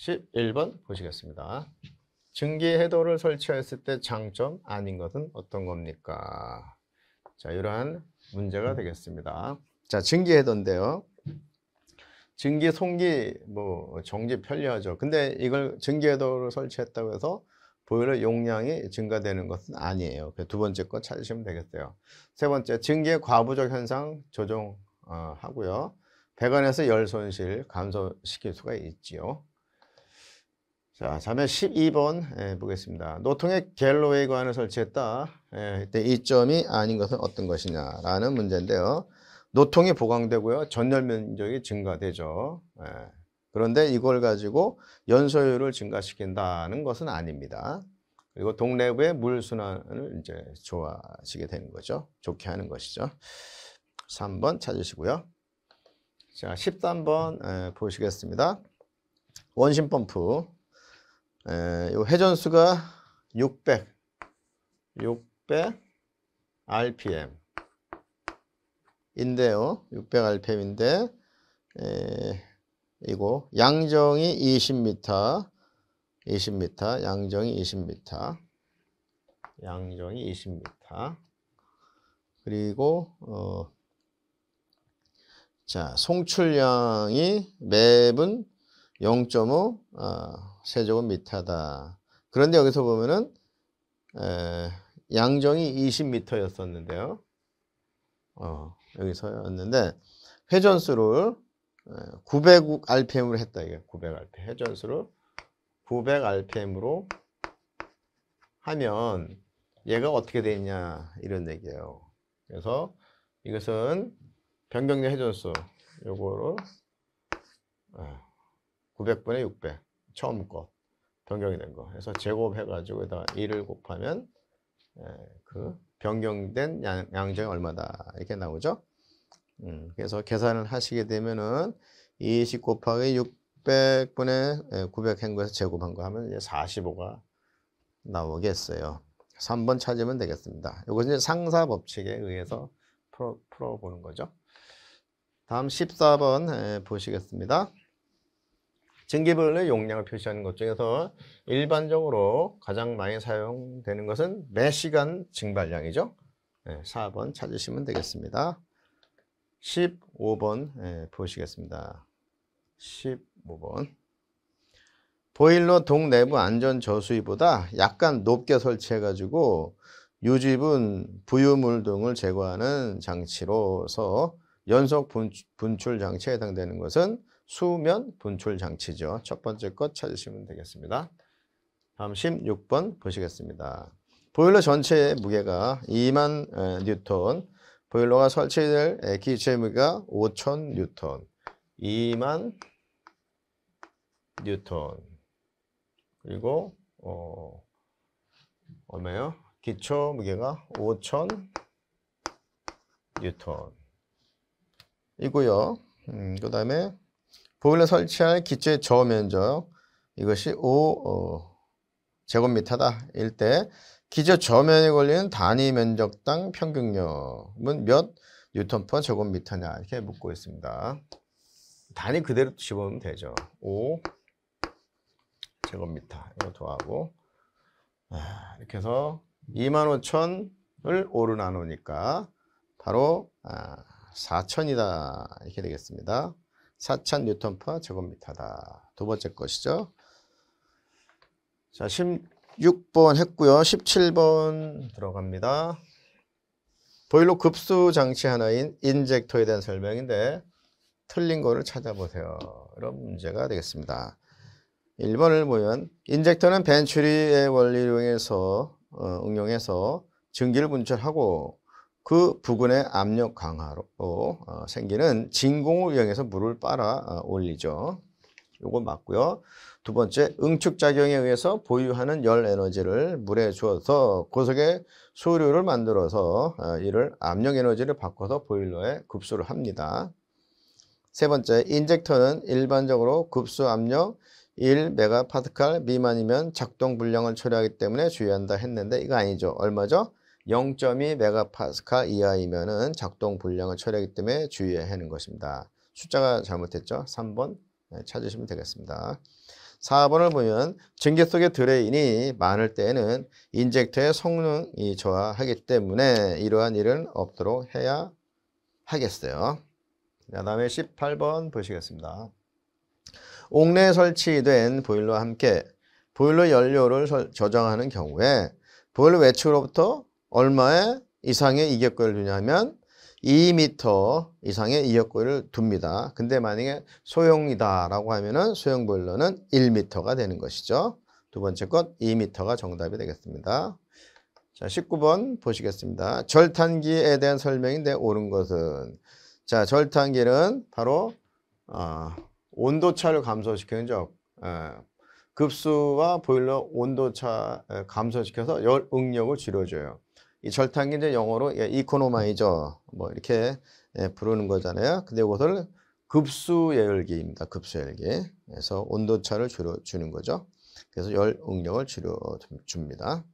11번 보시겠습니다. 증기 해도를 설치했을 때 장점 아닌 것은 어떤 겁니까? 자, 이러한 문제가 되겠습니다. 자, 증기 해도인데요. 증기, 송기, 뭐 정기 편리하죠. 근데 이걸 증기 해도를 설치했다고 해서 보일러 용량이 증가되는 것은 아니에요. 그 두 번째 거 찾으시면 되겠어요. 세 번째, 증기의 과부족 현상 조정하고요. 배관에서 열 손실 감소시킬 수가 있지요. 자, 자매 12번 예, 보겠습니다. 노통에 갤로웨이 관을 설치했다. 예, 이때 이점이 아닌 것은 어떤 것이냐라는 문제인데요. 노통이 보강되고요. 전열 면적이 증가되죠. 예, 그런데 이걸 가지고 연소율을 증가시킨다는 것은 아닙니다. 그리고 동래부의 물 순환을 이제 좋아지게 되는 거죠. 좋게 하는 것이죠. 3번 찾으시고요. 자, 13번 예, 보시겠습니다. 원심 펌프 요 회전수가 600, 600 RPM 인데요. 600 RPM인데 에, 이거 양정이 20m 20m 양정이 20m 양정이 20m 그리고 어, 자 송출량이 매분 0.5 어, 세제곱미터다. 그런데 여기서 보면은 에, 양정이 20m였었는데요. 어, 여기서였는데 회전수를 900rpm으로 했다 이게 900rpm 회전수를 900rpm으로 하면 얘가 어떻게 되냐 이런 얘기예요. 그래서 이것은 변경된 회전수 요거를 900분의 600 처음 거 변경이 된 거. 그래서 제곱해가지고 여기다 1을 곱하면 예, 그 변경된 양, 양정이 얼마다 이렇게 나오죠. 음, 그래서 계산을 하시게 되면은 20 곱하기 600분의 9 예, 0 0행 거에서 제곱한 거 하면 이제 45가 나오겠어요. 3번 찾으면 되겠습니다. 이것은 상사 법칙에 의해서 풀어, 풀어보는 거죠. 다음 14번 예, 보시겠습니다. 증기별로 용량을 표시하는 것 중에서 일반적으로 가장 많이 사용되는 것은 매시간 증발량이죠. 4번 예, 찾으시면 되겠습니다. 15번 예, 보시겠습니다. 15번 보일러 동 내부 안전 저수위보다 약간 높게 설치해가지고 유지분, 부유물 등을 제거하는 장치로서 연속 분출 장치에 해당되는 것은 수면 분출 장치죠. 첫 번째 것 찾으시면 되겠습니다. 다음 16번 보시겠습니다. 보일러 전체의 무게가 2만 뉴턴, 보일러가 설치될 기체 무게가 5천 뉴턴, 2만 뉴턴, 그리고 어, 얼마요? 기초 무게가 5천 뉴턴 이고요. 음, 그 다음에 보일러 설치할 기체 저면적 이것이 5 어, 제곱미터다 일때 기저 저면에 걸리는 단위 면적당 평균력은 몇 뉴턴 퍼 제곱미터냐 이렇게 묻고 있습니다. 단위 그대로 집어넣으면 되죠. 5 제곱미터 이거 더하고 아, 이렇게 해서 25,000을 5로 나누니까 바로 4,000이다 아, 이렇게 되겠습니다. 4,000 뉴턴파 제곱미터다. 두 번째 것이죠. 자, 16번 했고요. 17번 들어갑니다. 보일러 급수 장치 하나인 인젝터에 대한 설명인데 틀린 거를 찾아보세요. 이런 문제가 되겠습니다. 1번을 보면 인젝터는 벤츄리의 원리를 이용해서 어, 응용해서 증기를 분출하고 그 부근의 압력 강화로 어, 생기는 진공을 이용해서 물을 빨아 어, 올리죠. 요거 맞고요. 두 번째, 응축작용에 의해서 보유하는 열 에너지를 물에 주어서 고속의 소류를 만들어서 어, 이를 압력 에너지를 바꿔서 보일러에 급수를 합니다. 세 번째, 인젝터는 일반적으로 급수 압력 1메가파스칼 미만이면 작동 불량을 처리하기 때문에 주의한다 했는데 이거 아니죠. 얼마죠? 0.2메가파스카 이하이면은 작동 불량을 처리하기 때문에 주의해야 하는 것입니다. 숫자가 잘못됐죠? 3번 찾으시면 되겠습니다. 4번을 보면 증기 속의 드레인이 많을 때에는 인젝터의 성능이 저하하기 때문에 이러한 일은 없도록 해야 하겠어요. 그 다음에 18번 보시겠습니다. 옥내에 설치된 보일러와 함께 보일러 연료를 저장하는 경우에 보일러 외측으로부터 얼마에 이상의 이격거리를 두냐면 2미터 이상의 이격거리를 둡니다. 근데 만약에 소형이다라고 하면은 소형 보일러는 1미터가 되는 것이죠. 두 번째 것 2미터가 정답이 되겠습니다. 자, 19번 보시겠습니다. 절탄기에 대한 설명인데 옳은 것은 자, 절탄기는 바로 아, 온도차를 감소시키는 적 아, 급수와 보일러 온도차 감소시켜서 열 응력을 줄여줘요. 이 절탕이 이제 영어로 예, 이코노마이저 뭐 이렇게 예, 부르는 거잖아요. 근데 이것을 급수 예열기입니다. 급수 예 열기. 그래서 온도차를 줄여 주는 거죠. 그래서 열 응력을 줄여 줍니다.